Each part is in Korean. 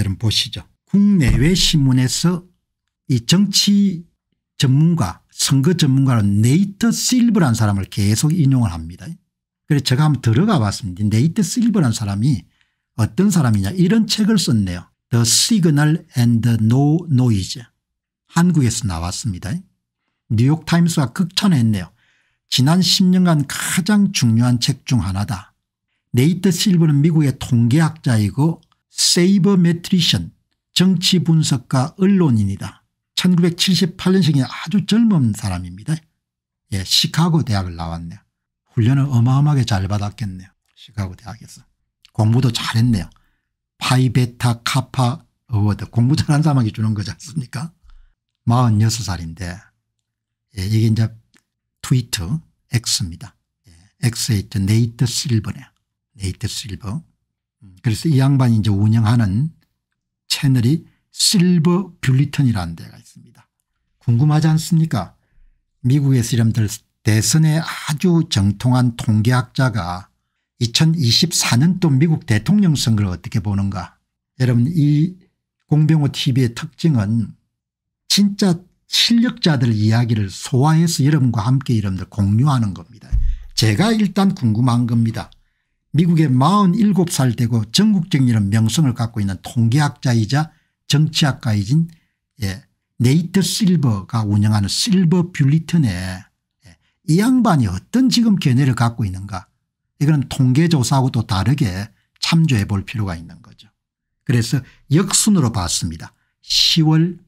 여러분 보시죠. 국내외 신문에서 이 정치 전문가 선거 전문가는 네이트 실버라는 사람을 계속 인용을 합니다. 그래서 제가 한번 들어가 봤습니다. 네이트 실버라는 사람이 어떤 사람이냐 이런 책을 썼네요. The Signal and No Noise 한국에서 나왔습니다. 뉴욕타임스가 극찬했네요. 지난 10년간 가장 중요한 책 중 하나다. 네이트 실버는 미국의 통계학자이고 세이버메트리션 정치분석가 언론인이다. 1 9 7 8년생이 아주 젊은 사람입니다. 예, 시카고 대학을 나왔네요. 훈련을 어마어마하게 잘 받았겠네요. 시카고 대학에서. 공부도 잘했네요. 파이베타 카파 어워드 공부 잘한 사람에게 주는 거지 않습니까 46살인데 예, 이게 이제 트위터 X입니다. 예, X에 있죠. 네이트 실버네요. 네이트 실버. 음. 그래서 이 양반이 이제 운영하는 채널이 실버 뷰리턴이라는 데가 있습니다. 궁금하지 않습니까? 미국에서 이름들 대선에 아주 정통한 통계학자가 2024년도 미국 대통령 선거를 어떻게 보는가. 여러분 이 공병호 tv의 특징은 진짜 실력자들 이야기를 소화해서 여러분과 함께 여러분들 공유하는 겁니다. 제가 일단 궁금한 겁니다. 미국의 47살 되고 전국적인 이 명성을 갖고 있는 통계학자이자 정치학가이신 예, 네이트 실버가 운영하는 실버 뷰리턴에이 예, 양반이 어떤 지금 견해를 갖고 있는가 이거는 통계조사하고 또 다르게 참조해 볼 필요가 있는 거죠. 그래서 역순으로 봤습니다. 10월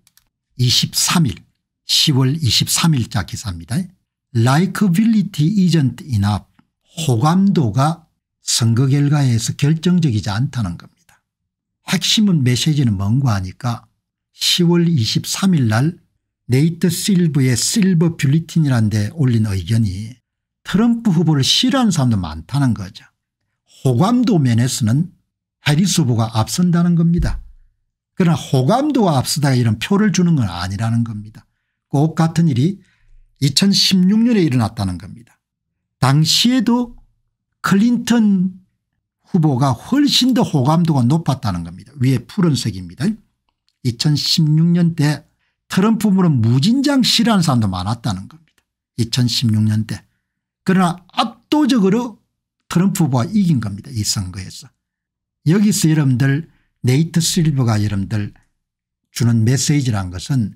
23일 10월 23일자 기사입니다. Likability isn't enough. 호감도가 선거 결과에서 결정적이지 않다는 겁니다. 핵심은 메시지는 뭔고 하니까 10월 23일 날 네이트 실브의 실버 뷰리틴이란는데 올린 의견이 트럼프 후보를 싫어하는 사람도 많다는 거죠. 호감도 면에서는 해리스 후보가 앞선다는 겁니다. 그러나 호감도와 앞서다 이런 표를 주는 건 아니라는 겁니다. 꼭 같은 일이 2016년에 일어났다는 겁니다. 당시에도 클린턴 후보가 훨씬 더 호감도가 높았다는 겁니다. 위에 푸른색입니다. 2 0 1 6년때 트럼프 물은 무진장 싫어하는 사람도 많았다는 겁니다. 2 0 1 6년 때. 그러나 압도적으로 트럼프 후보가 이긴 겁니다. 이 선거에서. 여기서 여러분들 네이트 실버가 여러분들 주는 메시지란 것은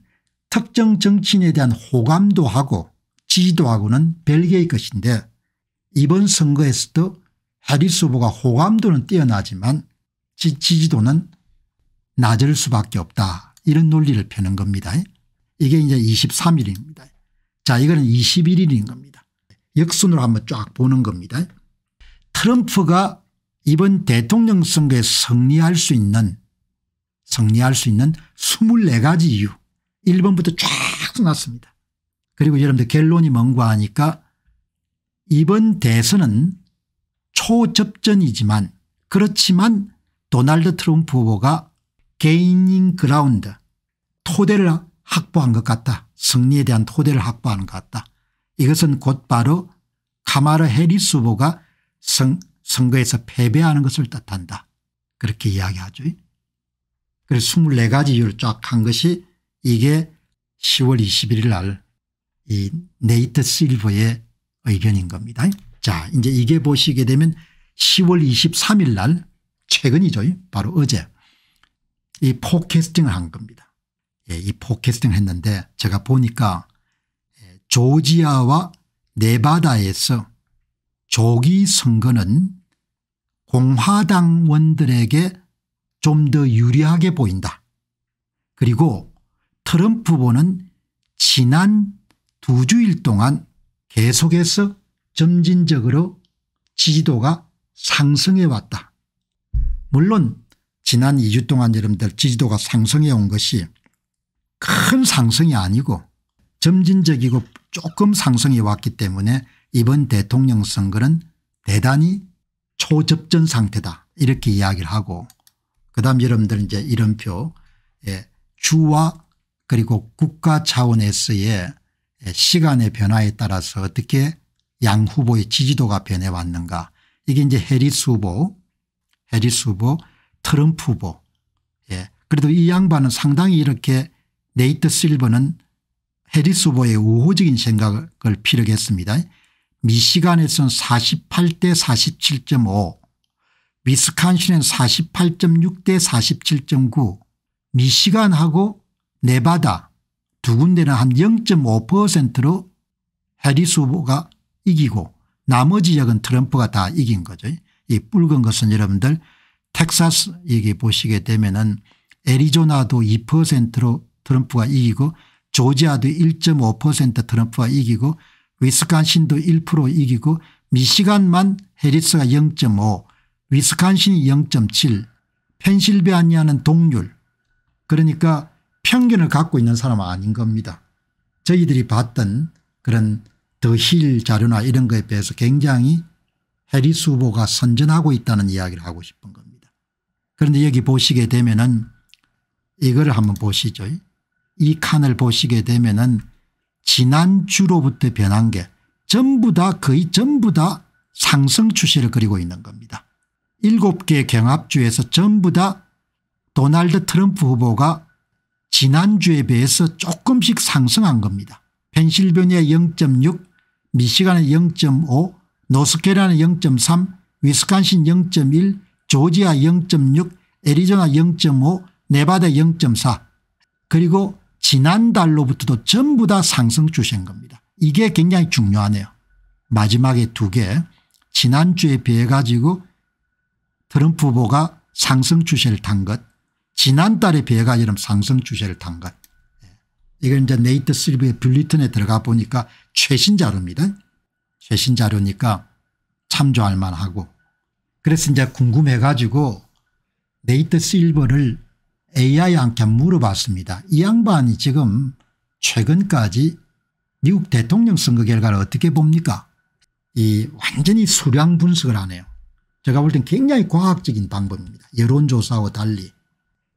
특정 정치인에 대한 호감도하고 지지도하고는 별개의 것인데 이번 선거에서도 해리스 후보가 호감도는 뛰어나지만 지지도는 낮을 수밖에 없다 이런 논리를 펴는 겁니다. 이게 이제 23일입니다. 자 이거는 21일인 겁니다. 역순으로 한번 쫙 보는 겁니다. 트럼프가 이번 대통령 선거에 승리할 수 있는 승리할 수 있는 24가지 이유 1번부터 쫙 써놨습니다. 그리고 여러분들 결론이 뭔가 하니까 이번 대선은 초접전이지만 그렇지만 도널드 트럼프 후보가 게이닝 그라운드 토대를 확보한 것 같다. 승리에 대한 토대를 확보하는 것 같다. 이것은 곧바로 카마르 해리스 후보가 선, 선거에서 패배하는 것을 뜻한다. 그렇게 이야기하죠. 그래서 24가지 이유를 쫙 한 것이 이게 10월 21일 날 이 네이트 실버의 의견인 겁니다. 자 이제 이게 보시게 되면 10월 23일 날 최근이죠. 바로 어제 이 포캐스팅을 한 겁니다. 예, 이 포캐스팅을 했는데 제가 보니까 예, 조지아와 네바다에서 조기 선거는 공화당원들에게 좀 더 유리하게 보인다. 그리고 트럼프 보는 지난 두 주일 동안 계속해서 점진적으로 지지도가 상승해 왔다. 물론 지난 2주 동안 여러분들 지지도가 상승해 온 것이 큰 상승이 아니고 점진적이고 조금 상승해 왔기 때문에 이번 대통령 선거는 대단히 초접전 상태다 이렇게 이야기를 하고 그다음 여러분들 이제 이런 표 예, 주와 그리고 국가 차원에서의 시간의 변화에 따라서 어떻게 양 후보의 지지도가 변해왔는가 이게 이제 해리스 후보 해리스 후보 트럼프 후보 예. 그래도 이 양반은 상당히 이렇게 네이트 실버는 해리스 후보의 우호적인 생각을 피력했습니다. 미시간에서는 48대 47.5 미스칸신은 48.6대47.9 미시간하고 네바다 두 군데는 한 0.5%로 해리스 후보가 이기고 나머지 지역은 트럼프가 다 이긴 거죠. 이 붉은 것은 여러분들 텍사스 여기 보시게 되면 은 애리조나도 2%로 트럼프가 이기고 조지아도 1.5% 트럼프가 이기고 위스콘신도 1% 이기고 미시간만 해리스가 0.5 위스콘신이 0.7 펜실베아니아는 동률 그러니까 편견을 갖고 있는 사람은 아닌 겁니다. 저희들이 봤던 그런 더 힐 자료나 이런 것에 비해서 굉장히 해리스 후보가 선전하고 있다는 이야기를 하고 싶은 겁니다. 그런데 여기 보시게 되면은 이걸 한번 보시죠. 이 칸을 보시게 되면은 지난주로부터 변한 게 전부 다 거의 전부 다 상승 추세를 그리고 있는 겁니다. 7개 경합주에서 전부 다 도널드 트럼프 후보가 지난주에 비해서 조금씩 상승한 겁니다. 펜실베니아 0.6 미시간의 0.5 노스캐리아는 0.3 위스콘신 0.1 조지아 0.6 애리조나 0.5 네바다 0.4 그리고 지난달로부터도 전부 다 상승 추세 겁니다. 이게 굉장히 중요하네요. 마지막에 두개 지난주에 비해 가지고 트럼프 후보가 상승 추세를 탄것 지난달에 비해가 이런 상승 추세를 탄 것. 예. 이건 이제 네이트 실비의 블리튼에 들어가 보니까 최신 자료입니다. 최신 자료니까 참조할 만하고 그래서 이제 궁금해 가지고 네이트 실버를 AI한테 물어봤습니다. 이 양반이 지금 최근까지 미국 대통령 선거 결과를 어떻게 봅니까 이 완전히 수량 분석을 하네요. 제가 볼 땐 굉장히 과학적인 방법입니다. 여론조사와 달리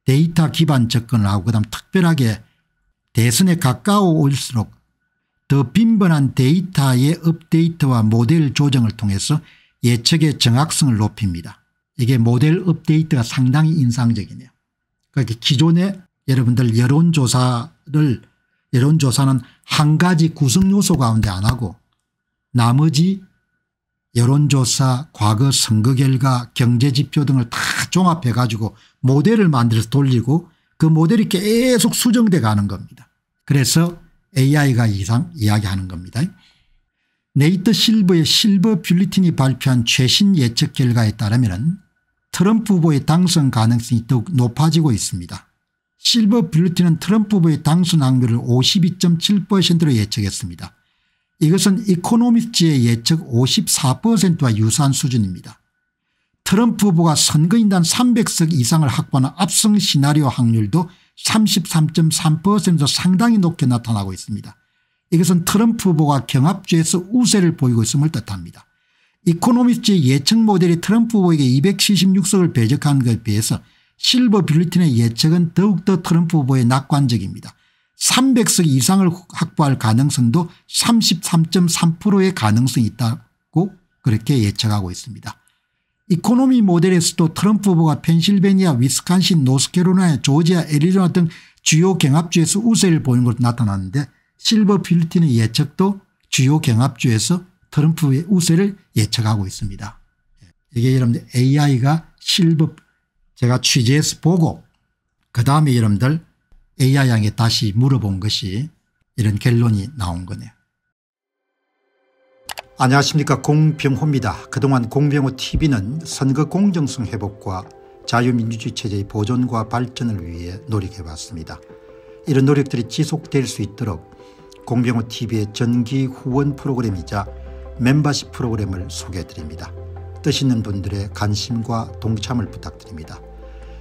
데이터 기반 접근을 하고 그다음 특별하게 대선에 가까워올수록 더 빈번한 데이터의 업데이트와 모델 조정을 통해서 예측의 정확성을 높입니다. 이게 모델 업데이트가 상당히 인상적이네요. 그러니까 기존에 여러분들 여론조사를 여론조사는 한 가지 구성요소 가운데 안 하고 나머지 여론조사 과거 선거 결과 경제지표 등을 다 종합해 가지고 모델을 만들어서 돌리고 그 모델이 계속 수정돼 가는 겁니다. 그래서 AI가 이상 이야기하는 겁니다. 네이트 실버의 실버 뷰리틴이 발표한 최신 예측 결과에 따르면 트럼프 후보의 당선 가능성이 더욱 높아지고 있습니다. 실버 뷰리틴은 트럼프 후보의 당선 확률을 52.7%로 예측했습니다. 이것은 이코노미스트의 예측 54%와 유사한 수준입니다. 트럼프 후보가 선거인단 300석 이상을 확보하는 압승 시나리오 확률도 33.3%에서 상당히 높게 나타나고 있습니다. 이것은 트럼프 후보가 경합주에서 우세를 보이고 있음을 뜻합니다. 이코노미스트의 예측 모델이 트럼프 후보에게 276석을 배적한 것에 비해서 실버 빌리틴의 예측은 더욱더 트럼프 후보에 낙관적입니다. 300석 이상을 확보할 가능성도 33.3%의 가능성이 있다고 그렇게 예측하고 있습니다. 이코노미 모델에서도 트럼프 후보가 펜실베니아 위스콘신 노스캐롤라이나 조지아 애리조나 등 주요 경합주에서 우세를 보인 것으로 나타났는데 실버 필리틴의 예측도 주요 경합주에서 트럼프의 우세를 예측하고 있습니다. 이게 여러분들 AI가 실버 제가 취재해서 보고 그 다음에 여러분들 a i 양에 다시 물어본 것이 이런 결론이 나온 거네요. 안녕하십니까 공병호입니다. 그동안 공병호 tv는 선거 공정성 회복과 자유민주주의 체제의 보존과 발전을 위해 노력해왔습니다. 이런 노력들이 지속될 수 있도록 공병호 tv의 전기 후원 프로그램이자 멤버십 프로그램을 소개해드립니다. 뜻 있는 분들의 관심과 동참을 부탁드립니다.